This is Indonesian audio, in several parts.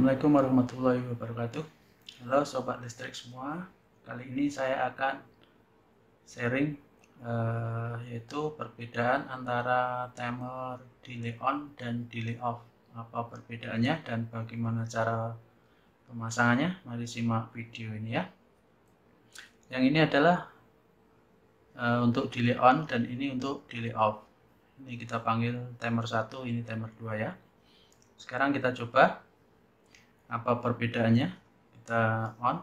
Assalamualaikum warahmatullahi wabarakatuh Halo Sobat Listrik semua Kali ini saya akan sharing eh, Yaitu perbedaan antara timer delay on dan delay off Apa perbedaannya dan bagaimana cara pemasangannya Mari simak video ini ya Yang ini adalah eh, untuk delay on dan ini untuk delay off Ini kita panggil timer 1, ini timer 2 ya sekarang kita coba apa perbedaannya kita on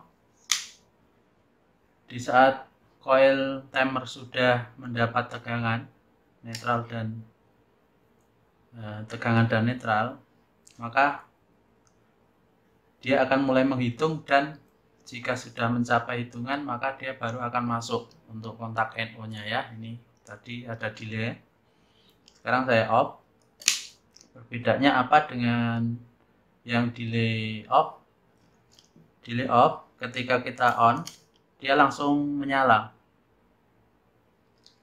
di saat coil timer sudah mendapat tegangan netral dan eh, tegangan dan netral maka dia akan mulai menghitung dan jika sudah mencapai hitungan maka dia baru akan masuk untuk kontak NO nya ya ini tadi ada delay sekarang saya off perbedaannya apa dengan yang delay off delay off ketika kita on dia langsung menyala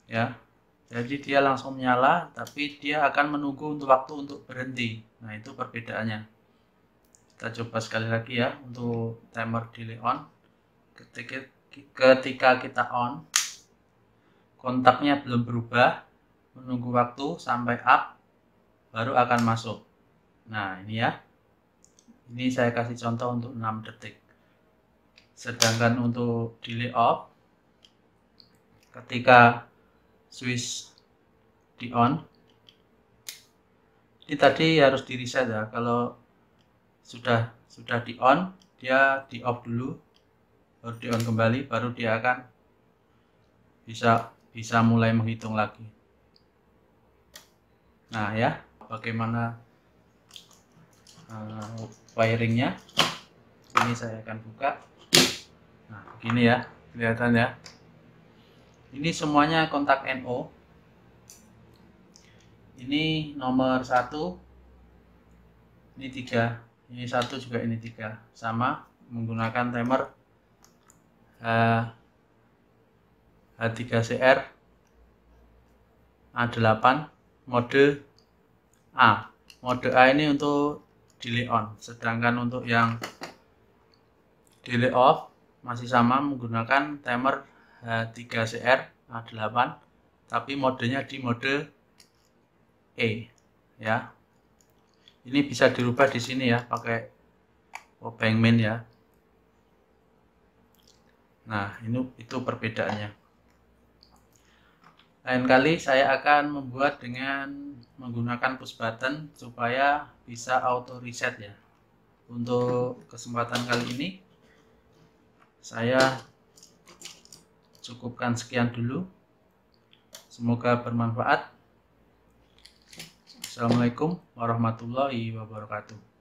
ya jadi dia langsung menyala tapi dia akan menunggu untuk waktu untuk berhenti nah itu perbedaannya kita coba sekali lagi ya untuk timer delay on ketika ketika kita on kontaknya belum berubah menunggu waktu sampai up baru akan masuk nah ini ya ini saya kasih contoh untuk 6 detik. Sedangkan untuk delay off, ketika switch di on, ini tadi harus di reset ya. Kalau sudah sudah di on, dia di off dulu, baru di on kembali, baru dia akan bisa bisa mulai menghitung lagi. Nah ya, bagaimana uh, eh, wiringnya ini saya akan buka nah begini ya kelihatan ya ini semuanya kontak NO ini nomor satu ini tiga ini satu juga ini tiga sama menggunakan timer uh, H3CR A8 mode A mode A ini untuk delay on sedangkan untuk yang delay off masih sama menggunakan timer H3CR A8 tapi modenya di mode E ya ini bisa dirubah di sini ya pakai obeng main ya nah ini itu perbedaannya lain kali saya akan membuat dengan menggunakan push button supaya bisa auto reset ya untuk kesempatan kali ini saya cukupkan sekian dulu semoga bermanfaat Assalamualaikum warahmatullahi wabarakatuh